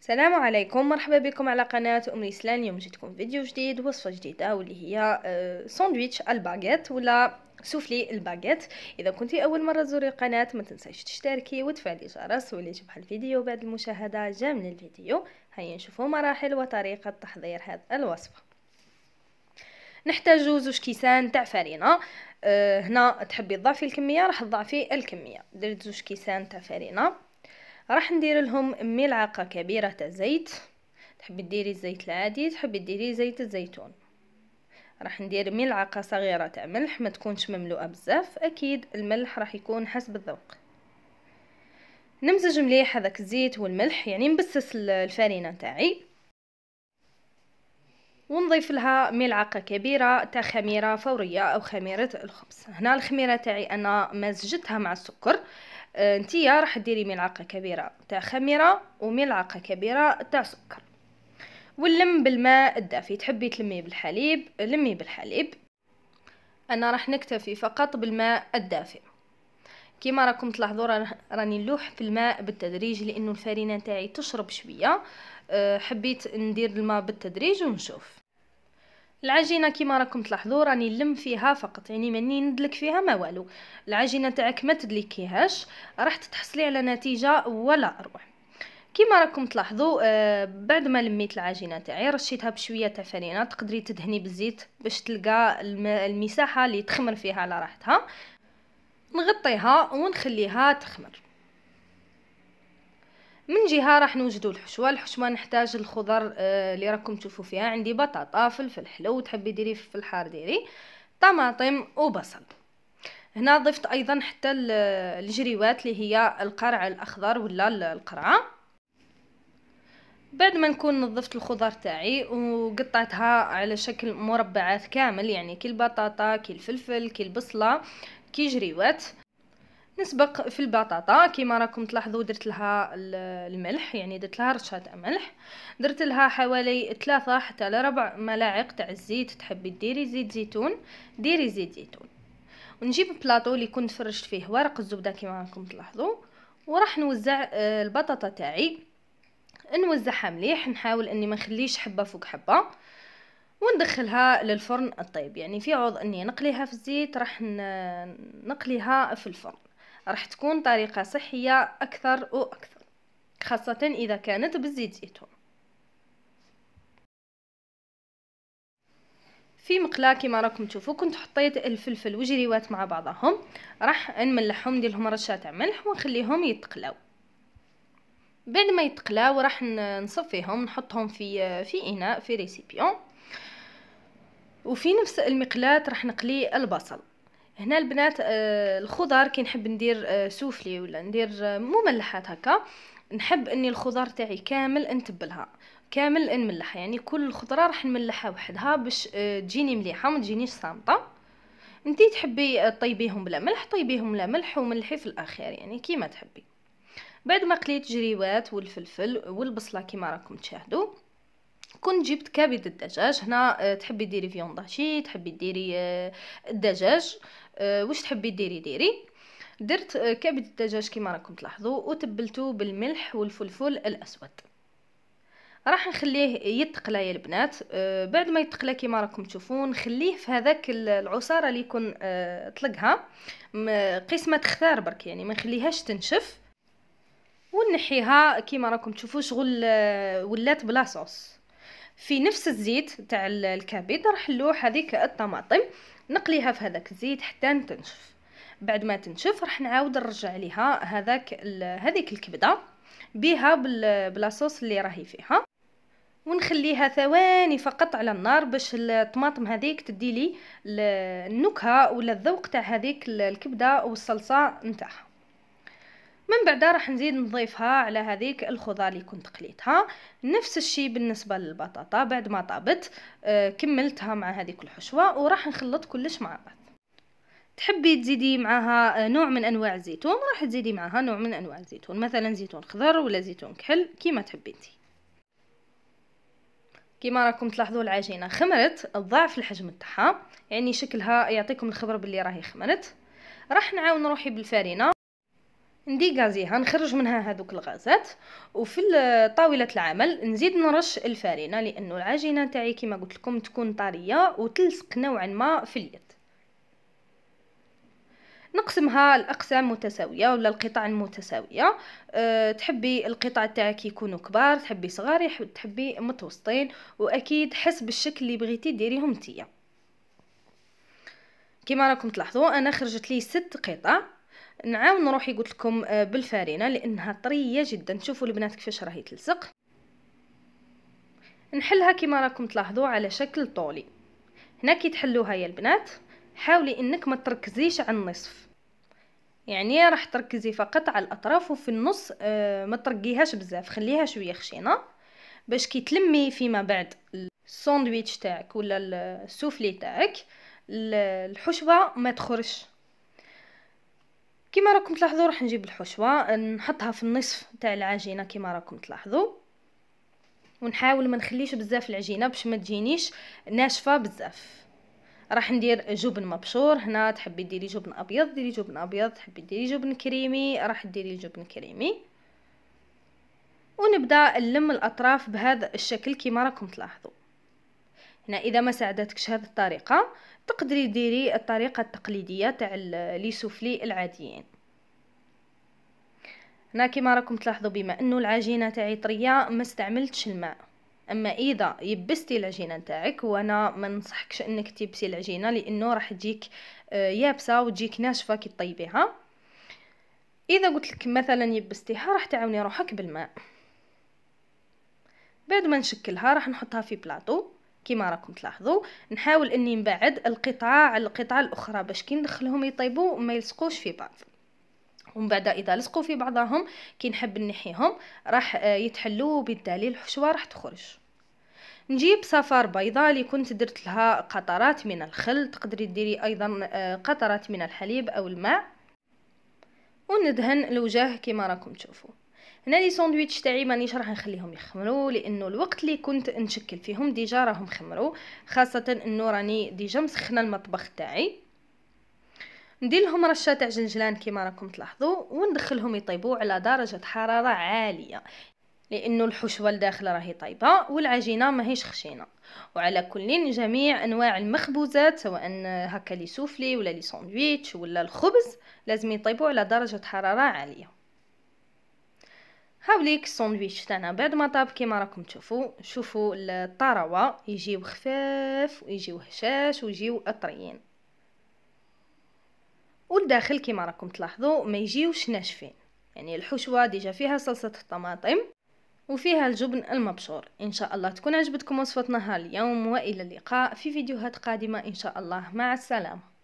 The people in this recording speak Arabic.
السلام عليكم مرحبا بكم على قناة أم الإسلام اليوم جيتكم فيديو جديد وصفة جديدة واللي هي آه، ساندويتش الباغيت ولا سوفلي الباغيت إذا كنت أول مرة تزوري القناة ما تنسيش تشتركي وتفعلي الجرس واللي يجيب الفيديو بعد المشاهدة جامل الفيديو هيا نشوفوا مراحل وطريقة تحضير هذه الوصفة نحتاج زوج كيسان تاع فرينة أه هنا تحبي تضعفي الكمية راح تضعفي الكمية درت زوج كيسان تاع فرينة راح ندير لهم ملعقه كبيره تاع زيت تحبي ديري الزيت العادي تحبي ديري زيت الزيتون راح ندير ملعقه صغيره تاع ملح ما تكونش مملوءه بزاف اكيد الملح راح يكون حسب الذوق نمزج مليح هذاك الزيت والملح يعني نبسس الفرينه تاعي ونضيف لها ملعقة كبيرة تاع خميرة فورية أو خميرة الخبز هنا الخميرة تاعي أنا مزجتها مع السكر آه نتيا راح ديري ملعقة كبيرة تاع خميرة وملعقة كبيرة تاع سكر ونلم بالماء الدافي تحبي تلمي بالحليب لمي بالحليب انا راح نكتفي فقط بالماء الدافئ كما راكم تلاحظوا راني نلوح في الماء بالتدريج لانه الفرينه تاعي تشرب شويه أه، حبيت ندير الماء بالتدريج ونشوف العجينه كما راكم تلاحظوا راني نلم فيها فقط يعني ماني ندلك فيها ما والو العجينه تاعك ما تدلكيهاش راح تحصلي على نتيجه ولا اروع كما راكم تلاحظوا آه بعد ما لميت العجينه تاعي رشيتها بشويه تاع فرينه تقدري تدهني بالزيت باش تلقى المساحه اللي تخمر فيها على راحتها نغطيها ونخليها تخمر من جهه راح نوجدو الحشوه الحشوه نحتاج الخضر آه، اللي راكم تشوفوا فيها عندي بطاطا فلفل حلو تحبي ديري فلفل حار ديري طماطم وبصل هنا ضفت ايضا حتى آه، الجريوات اللي هي القرع الاخضر ولا القرعه بعد ما نكون نظفت الخضر تاعي وقطعتها على شكل مربعات كامل يعني كل بطاطا كل فلفل كل بصله كي جريوات نسبق في البطاطا كما راكم تلاحظوا درت لها الملح يعني درت لها رشه تاع ملح درت لها حوالي ثلاثة حتى لربع ملاعق تاع الزيت تحبي ديري زيت زيتون ديري زيت زيتون ونجيب بلاطو اللي كنت فرشت فيه ورق الزبده كما راكم تلاحظوا وراح نوزع آه، البطاطا تاعي نوزعها مليح نحاول اني ما نخليش حبه فوق حبه وندخلها للفرن الطيب يعني في عوض اني نقليها في الزيت راح نقليها في الفرن راح تكون طريقة صحية أكثر وأكثر خاصة إذا كانت بزيت زيتون في مقلاة كما راكم تشوفوا كنت حطيت الفلفل وجريوات مع بعضهم راح نملحهم ندير لهم رشه تاع ملح ونخليهم يتقلاو بعد ما يتقلاو راح نصفيهم نحطهم في في اناء في ريسيبيون وفي نفس المقلاة راح نقلي البصل هنا البنات آه، الخضر كي نحب ندير آه، سوفلي ولا ندير آه، مملحات هكا نحب اني الخضر تاعي كامل نتبلها كامل نملح يعني كل خضره راح نملحها وحدها باش تجيني مليحه ما تجينيش صامطه انتي تحبي طيبيهم بلا ملح طيبيهم بلا ملح وملحي في الاخير يعني كيما تحبي بعد ما قليت جريوات والفلفل والبصله كيما راكم تشاهدوا كنت جبت كبد الدجاج هنا تحبي ديري فيون تحبي ديري الدجاج آه، واش تحبي ديري ديري درت آه، كبد الدجاج كما راكم تلاحظوا وتبلته بالملح والفلفل الاسود راح نخليه يتقلى يا البنات آه، بعد ما يتقلى كيما راكم تشوفون نخليه في هذاك العصاره اللي يكون طلقها قسمه تختار برك يعني ما نخليهاش تنشف ونحيها كيما راكم تشوفوا شغل ولات بلاصوص في نفس الزيت تاع الكبد راح نلوح هذيك الطماطم نقليها في هذاك الزيت حتى تنشف بعد ما تنشف راح نعاود نرجع ليها هذاك هذيك الكبده بها بلاصوص اللي راهي فيها ونخليها ثواني فقط على النار باش الطماطم هذيك تدي لي النكهه ولا الذوق تاع هذيك الكبده والصلصه نتاعها من بعدها راح نزيد نضيفها على هذيك الخضار اللي كنت قليتها نفس الشيء بالنسبه للبطاطا بعد ما طابت آه، كملتها مع هذيك الحشوه وراح نخلط كلش مع بعض تحبي تزيدي معها آه، نوع من انواع الزيتون راح تزيدي معها نوع من انواع الزيتون مثلا زيتون خضر ولا زيتون كحل كيما تحبي انتي كيما راكم تلاحظوا العجينه خمرت ضعف الحجم تاعها يعني شكلها يعطيكم الخبر باللي راهي خمرت راح نعاون روحي بالفرينه نديغازي هنخرج منها هذوك الغازات وفي طاوله العمل نزيد نرش الفارينه لانه العجينه تاعي كما قلت لكم تكون طارية وتلصق نوعا ما في اليد نقسمها لاقسام متساويه ولا القطع المتساويه أه تحبي القطع تاعك يكونوا كبار تحبي صغار تحبي متوسطين واكيد حسب الشكل اللي بغيتي ديريهم نتيا كما راكم تلاحظوا انا خرجت لي ست قطع نعاون روحي قلت لكم آه، بالفارينه لانها طريه جدا شوفوا البنات كيفاش راهي تلصق نحلها كما راكم تلاحظوا على شكل طولي هنا كي تحلوها يا البنات حاولي انك ما تركزيش على النصف يعني راح تركزي فقط على الاطراف وفي النص آه، ما ترقيهاش بزاف خليها شويه خشينه باش كي تلمي فيما بعد الساندويتش تاعك ولا السوفلي تاعك الحشوه ما تخرجش كما راكم تلاحظوا راح نجيب الحشوه نحطها في النصف تاع العجينه كما راكم تلاحظوا ونحاول ما نخليش بزاف العجينه باش ما تجينيش ناشفه بزاف راح ندير جبن مبشور هنا تحبي ديري جبن ابيض ديري جبن ابيض تحبي ديري جبن كريمي راح ديري جبن كريمي ونبدا نلم الاطراف بهذا الشكل كما راكم تلاحظوا هنا اذا ما ساعدتكش هذه الطريقه تقدري ديري الطريقه التقليديه تاع لي سوفلي العاديين هنا كما راكم تلاحظوا بما انه العجينه تاعي طريه ما استعملتش الماء اما اذا يبستي العجينه نتاعك وانا ما ننصحكش انك تيبسي العجينه لانه راح تجيك آه، يابسه وتجيك ناشفه كي طيبيها اذا قلت لك مثلا يبستيها راح تعاوني روحك بالماء بعد ما نشكلها راح نحطها في بلاطو كيما راكم تلاحظوا نحاول اني نبعد القطعه على القطعه الاخرى باش كي ندخلهم يطيبوا وما يلصقوش في بعض ومن بعد اذا لصقوا في بعضهم كي نحب نحيهم راح آه، يتحلوا بالدليل الحشوه راح تخرج نجيب صفار بيضاء اللي كنت درت لها قطرات من الخل تقدري ديري ايضا آه، قطرات من الحليب او الماء وندهن الوجه كما راكم تشوفوا هنا لي ساندويتش تاعي مانيش راح نخليهم يخمروا لانه الوقت اللي كنت نشكل فيهم ديجا راهم خمروا خاصه انه راني ديجا مسخنه المطبخ تاعي ندير لهم رشه تاع جنجلان كيما راكم تلاحظوا وندخلهم يطيبوا على درجه حراره عاليه لانه الحشوه الداخله راهي طايبه والعجينه ماهيش خشينه وعلى كل جميع انواع المخبوزات سواء هكا لي سوفلي ولا لي ساندويتش ولا الخبز لازم يطيبوا على درجه حراره عاليه هاوليك الساندويتش تاعنا بعد ما طاب كيما راكم تشوفوا شوفوا الطروه يجيو خفاف ويجيو هشاش ويجيو اطريين والداخل كيما راكم تلاحظوا ما يجيوش ناشفين يعني الحشوه ديجا فيها صلصه الطماطم وفيها الجبن المبشور ان شاء الله تكون عجبتكم وصفتنا اليوم والى اللقاء في فيديوهات قادمه ان شاء الله مع السلامه